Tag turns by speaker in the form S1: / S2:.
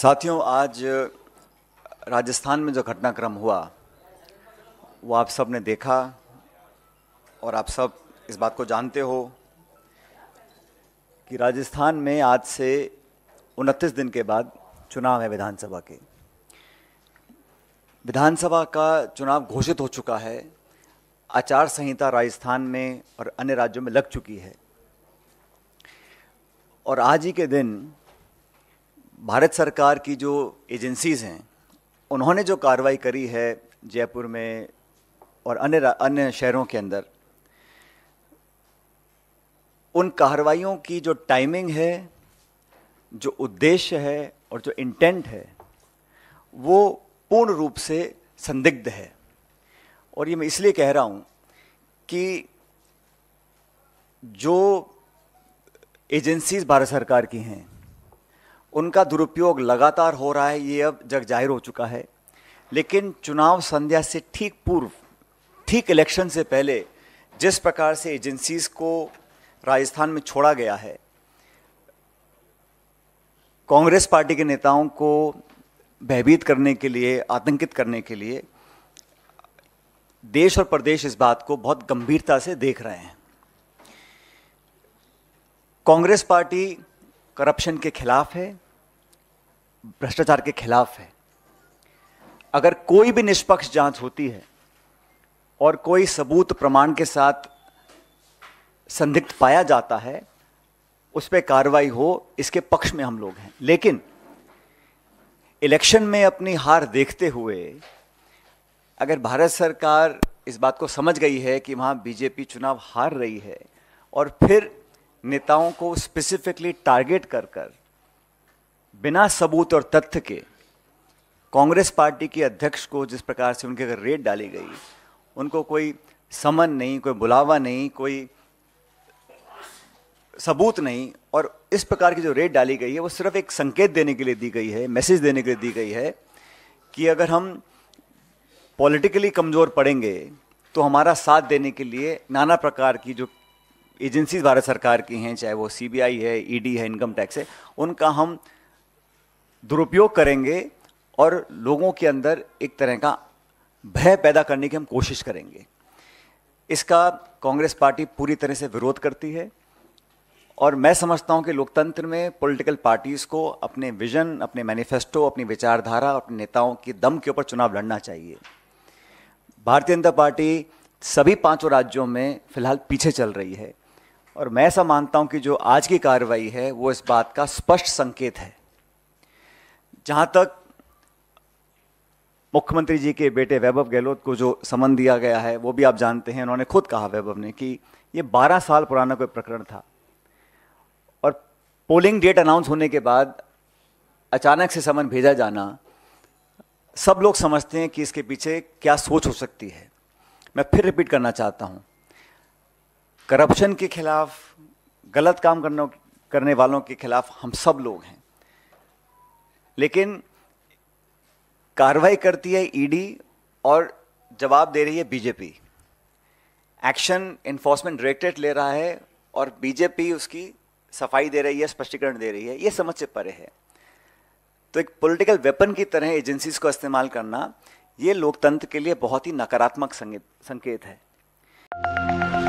S1: साथियों आज राजस्थान में जो घटनाक्रम हुआ वो आप सब ने देखा और आप सब इस बात को जानते हो कि राजस्थान में आज से उनतीस दिन के बाद चुनाव है विधानसभा के विधानसभा का चुनाव घोषित हो चुका है आचार संहिता राजस्थान में और अन्य राज्यों में लग चुकी है और आज ही के दिन भारत सरकार की जो एजेंसीज़ हैं उन्होंने जो कार्रवाई करी है जयपुर में और अन्य अन्य शहरों के अंदर उन कार्रवाइयों की जो टाइमिंग है जो उद्देश्य है और जो इंटेंट है वो पूर्ण रूप से संदिग्ध है और ये मैं इसलिए कह रहा हूँ कि जो एजेंसीज भारत सरकार की हैं उनका दुरुपयोग लगातार हो रहा है ये अब जग जाहिर हो चुका है लेकिन चुनाव संध्या से ठीक पूर्व ठीक इलेक्शन से पहले जिस प्रकार से एजेंसीज को राजस्थान में छोड़ा गया है कांग्रेस पार्टी के नेताओं को भयभीत करने के लिए आतंकित करने के लिए देश और प्रदेश इस बात को बहुत गंभीरता से देख रहे हैं कांग्रेस पार्टी करप्शन के खिलाफ है भ्रष्टाचार के खिलाफ है अगर कोई भी निष्पक्ष जांच होती है और कोई सबूत प्रमाण के साथ संदिग्ध पाया जाता है उस पर कार्रवाई हो इसके पक्ष में हम लोग हैं लेकिन इलेक्शन में अपनी हार देखते हुए अगर भारत सरकार इस बात को समझ गई है कि वहाँ बीजेपी चुनाव हार रही है और फिर नेताओं को स्पेसिफिकली टारगेट कर कर बिना सबूत और तथ्य के कांग्रेस पार्टी के अध्यक्ष को जिस प्रकार से उनके अगर रेट डाली गई उनको कोई समन नहीं कोई बुलावा नहीं कोई सबूत नहीं और इस प्रकार की जो रेट डाली गई है वो सिर्फ एक संकेत देने के लिए दी गई है मैसेज देने के लिए दी गई है कि अगर हम पॉलिटिकली कमज़ोर पड़ेंगे तो हमारा साथ देने के लिए नाना प्रकार की जो एजेंसीज भारत सरकार की हैं चाहे वो सीबीआई है ईडी e है इनकम टैक्स है उनका हम दुरुपयोग करेंगे और लोगों के अंदर एक तरह का भय पैदा करने की हम कोशिश करेंगे इसका कांग्रेस पार्टी पूरी तरह से विरोध करती है और मैं समझता हूं कि लोकतंत्र में पॉलिटिकल पार्टीज़ को अपने विजन अपने मैनिफेस्टो अपनी विचारधारा अपने नेताओं के दम के ऊपर चुनाव लड़ना चाहिए भारतीय जनता पार्टी सभी पांचों राज्यों में फिलहाल पीछे चल रही है और मैं ऐसा मानता हूं कि जो आज की कार्रवाई है वो इस बात का स्पष्ट संकेत है जहां तक मुख्यमंत्री जी के बेटे वैभव गहलोत को जो समन दिया गया है वो भी आप जानते हैं उन्होंने खुद कहा वैभव ने कि ये 12 साल पुराना कोई प्रकरण था और पोलिंग डेट अनाउंस होने के बाद अचानक से समन भेजा जाना सब लोग समझते हैं कि इसके पीछे क्या सोच हो सकती है मैं फिर रिपीट करना चाहता हूँ करप्शन के खिलाफ गलत काम करने करने वालों के खिलाफ हम सब लोग हैं लेकिन कार्रवाई करती है ईडी e और जवाब दे रही है बीजेपी एक्शन इन्फोर्समेंट डायरेक्टरेट ले रहा है और बीजेपी उसकी सफाई दे रही है स्पष्टीकरण दे रही है ये समझ से परे है तो एक पॉलिटिकल वेपन की तरह एजेंसीज को इस्तेमाल करना ये लोकतंत्र के लिए बहुत ही नकारात्मक संकेत है